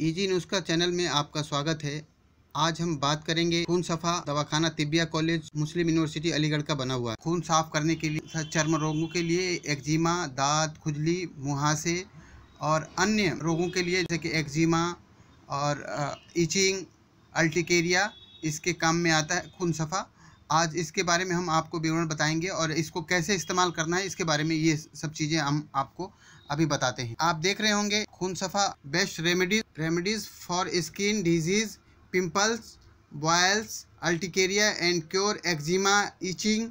easy e news का channel में आपका स्वागत है आज हम बात करेंगे खून सफा दवाखाना Tibbiya college Muslim university Aligarh का बना हुआ है खून साफ करने के लिए चर्म रोगों के लिए एक्जिमा दांत खुजली मुहासे और अन्य रोगों के लिए जैसे कि एक्जिमा और इचिंग अल्टिकेरिया इसके काम में आता है खून सफा आज इसके बारे में हम आपको विवरण बताएंगे और इसको कैसे इस्तेमाल करना है इसके बारे में ये सब चीज़ें हम आपको अभी बताते हैं आप देख रहे होंगे खून सफ़ा best remedies remedies for skin disease pimples boils urticaria and cure eczema itching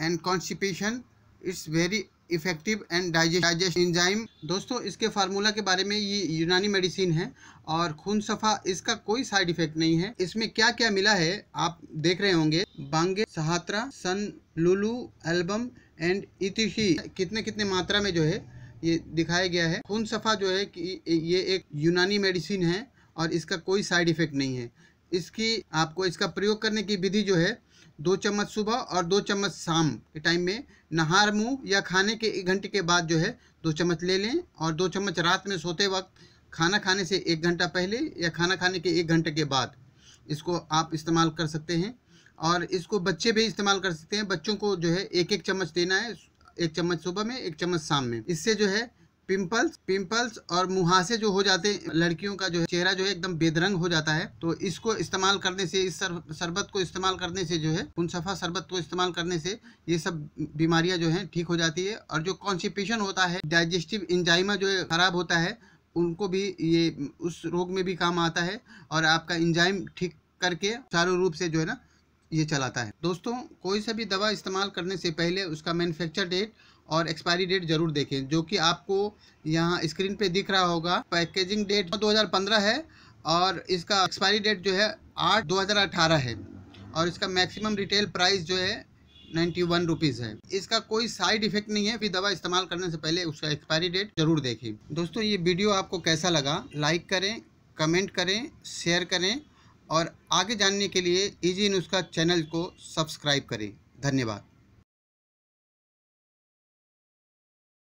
and constipation it's very effective and digest enzyme दोस्तों इसके फार्मूला के बारे में ये यूनानी मेडिसिन है और खून सफ़ा इसका कोई साइड इफेक्ट नहीं है इसमें क्या क्या मिला है आप देख रहे होंगे बांगे सहात्रा सन लुलू एल्बम एंड इतिशी कितने कितने मात्रा में जो है ये दिखाया गया है खून सफ़ा जो है कि ये एक यूनानी मेडिसिन है और इसका कोई साइड इफ़ेक्ट नहीं है इसकी आपको इसका प्रयोग करने की विधि जो है दो चम्मच सुबह और दो चम्मच शाम के टाइम में नहार मुँह या खाने के एक घंटे के बाद जो है दो चम्मच ले लें और दो चम्मच रात में सोते वक्त खाना खाने से एक घंटा पहले या खाना खाने के एक घंटे के बाद इसको आप इस्तेमाल कर सकते हैं और इसको बच्चे भी इस्तेमाल कर सकते हैं बच्चों को जो है एक एक चम्मच देना है एक चम्मच सुबह में एक चम्मच शाम में इससे जो है पिंपल्स पिंपल्स और मुहासे जो हो जाते हैं लड़कियों का जो है चेहरा जो है एकदम बेदरंग हो जाता है तो इसको इस्तेमाल करने से इस शरबत को इस्तेमाल करने से जो है उनसफा शरबत को इस्तेमाल करने से ये सब बीमारियां जो हैं ठीक हो जाती है और जो कॉन्स्टिपेशन होता है डाइजेस्टिव इंजाइमा जो है खराब होता है उनको भी ये उस रोग में भी काम आता है और आपका इंजाइम ठीक करके चारों रूप से जो है ना ये चलाता है दोस्तों कोई सा भी दवा इस्तेमाल करने से पहले उसका मैन्युफैक्चर डेट और एक्सपायरी डेट ज़रूर देखें जो कि आपको यहाँ स्क्रीन पे दिख रहा होगा पैकेजिंग डेट 2015 है और इसका एक्सपायरी डेट जो है आठ 2018 है और इसका मैक्सिमम रिटेल प्राइस जो है नाइन्टी वन रुपीज़ है इसका कोई साइड इफेक्ट नहीं है भी दवा इस्तेमाल करने से पहले उसका एक्सपायरी डेट जरूर देखें दोस्तों ये वीडियो आपको कैसा लगा लाइक करें कमेंट करें शेयर करें और आगे जानने के लिए इजी न्यूज़ का चैनल को सब्सक्राइब करें धन्यवाद